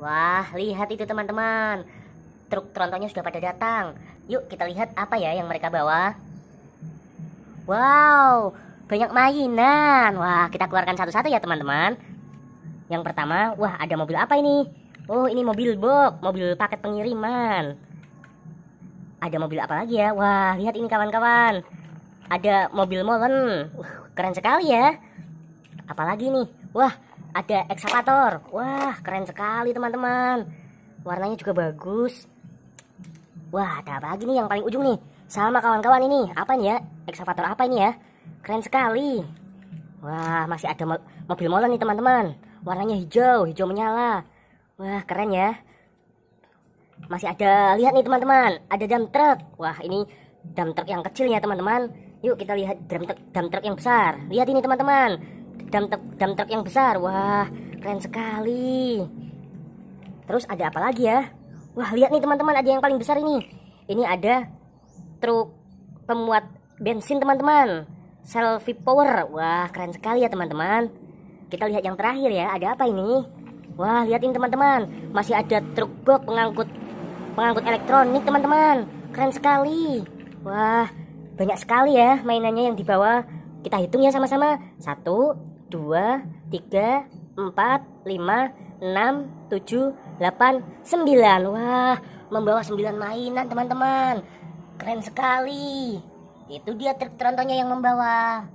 Wah, lihat itu teman-teman. Truk trontonnya sudah pada datang. Yuk kita lihat apa ya yang mereka bawa. Wow, banyak mainan. Wah, kita keluarkan satu-satu ya teman-teman. Yang pertama, wah ada mobil apa ini? Oh, ini mobil box, mobil paket pengiriman. Ada mobil apa lagi ya? Wah, lihat ini kawan-kawan. Ada mobil molen. Uh, keren sekali ya. Apalagi nih? Wah, ada eksavator wah keren sekali teman-teman warnanya juga bagus wah ada apa lagi nih yang paling ujung nih sama kawan-kawan ini apa nih ya eksavator apa ini ya keren sekali wah masih ada mo mobil molen nih teman-teman warnanya hijau hijau menyala wah keren ya masih ada lihat nih teman-teman ada dump truck wah ini dump truck yang kecil ya teman-teman yuk kita lihat dump truck, dump truck yang besar lihat ini teman-teman dump truk dump truk yang besar wah keren sekali terus ada apa lagi ya wah lihat nih teman-teman ada yang paling besar ini ini ada truk pemuat bensin teman-teman selfie power wah keren sekali ya teman-teman kita lihat yang terakhir ya ada apa ini wah lihat ini teman-teman masih ada truk box pengangkut pengangkut elektronik teman-teman keren sekali wah banyak sekali ya mainannya yang dibawa kita hitung ya sama-sama satu 2, 3, 4, 5, 6, 7, 8, 9 Wah membawa 9 mainan teman-teman Keren sekali Itu dia trik terontonya yang membawa